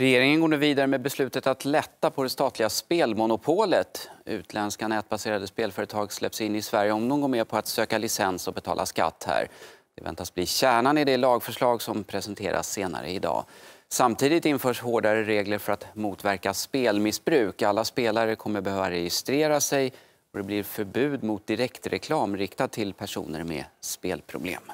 Regeringen går nu vidare med beslutet att lätta på det statliga spelmonopolet. Utländska nätbaserade spelföretag släpps in i Sverige om de går med på att söka licens och betala skatt här. Det väntas bli kärnan i det lagförslag som presenteras senare idag. Samtidigt införs hårdare regler för att motverka spelmissbruk. Alla spelare kommer behöva registrera sig och det blir förbud mot direktreklam riktad till personer med spelproblem.